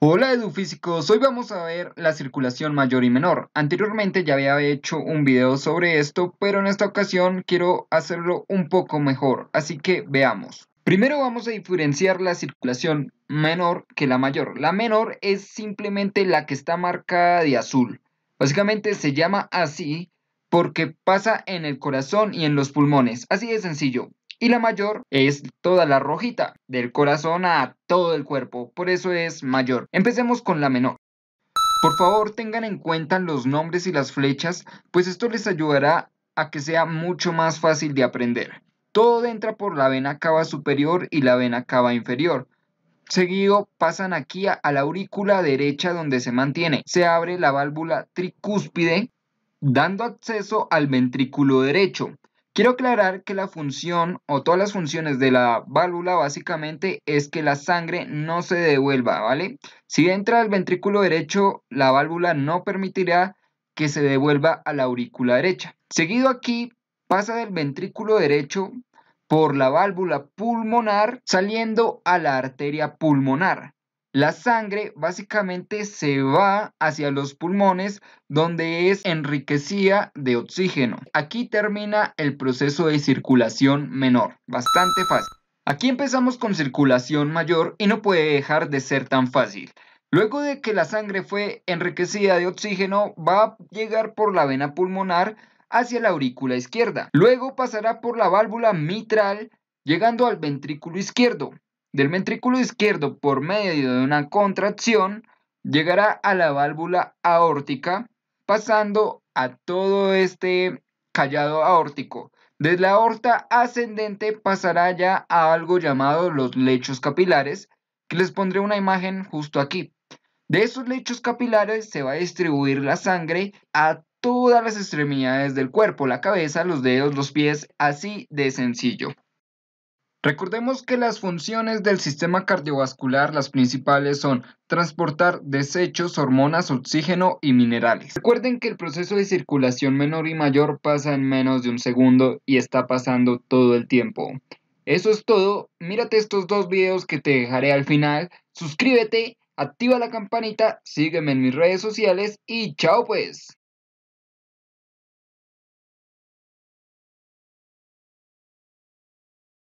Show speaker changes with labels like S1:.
S1: Hola edufísicos, hoy vamos a ver la circulación mayor y menor. Anteriormente ya había hecho un video sobre esto, pero en esta ocasión quiero hacerlo un poco mejor, así que veamos. Primero vamos a diferenciar la circulación menor que la mayor. La menor es simplemente la que está marcada de azul. Básicamente se llama así porque pasa en el corazón y en los pulmones. Así de sencillo y la mayor es toda la rojita, del corazón a todo el cuerpo, por eso es mayor. Empecemos con la menor. Por favor, tengan en cuenta los nombres y las flechas, pues esto les ayudará a que sea mucho más fácil de aprender. Todo entra por la vena cava superior y la vena cava inferior. Seguido pasan aquí a, la aurícula derecha donde se mantiene. Se abre la válvula tricúspide dando acceso al ventrículo derecho. Quiero aclarar que la función o todas las funciones de la válvula básicamente es que la sangre no se devuelva, ¿vale? Si entra al ventrículo derecho, la válvula no permitirá que se devuelva a la aurícula derecha. Seguido aquí pasa del ventrículo derecho por la válvula pulmonar saliendo a la arteria pulmonar. La sangre básicamente se va hacia los pulmones donde es enriquecida de oxígeno. Aquí termina el proceso de circulación menor. Bastante fácil. Aquí empezamos con circulación mayor y no puede dejar de ser tan fácil. Luego de que la sangre fue enriquecida de oxígeno, va a llegar por la vena pulmonar hacia la aurícula izquierda. Luego pasará por la válvula mitral, llegando al ventrículo izquierdo del ventrículo izquierdo por medio de una contracción llegará a la válvula aórtica, pasando a todo este callado aórtico. Desde la aorta ascendente pasará ya a algo llamado los lechos capilares, que les pondré una imagen justo aquí. De esos lechos capilares se va a distribuir la sangre a todas las extremidades del cuerpo, la cabeza, los dedos, los pies, así de sencillo. Recordemos que las funciones del sistema cardiovascular, las principales son transportar desechos, hormonas, oxígeno y minerales. Recuerden que el proceso de circulación menor y mayor pasa en menos de un segundo y está pasando todo el tiempo. Eso es todo, mírate estos dos videos que te dejaré al final, suscríbete, activa la campanita, sígueme en mis redes sociales y chao pues.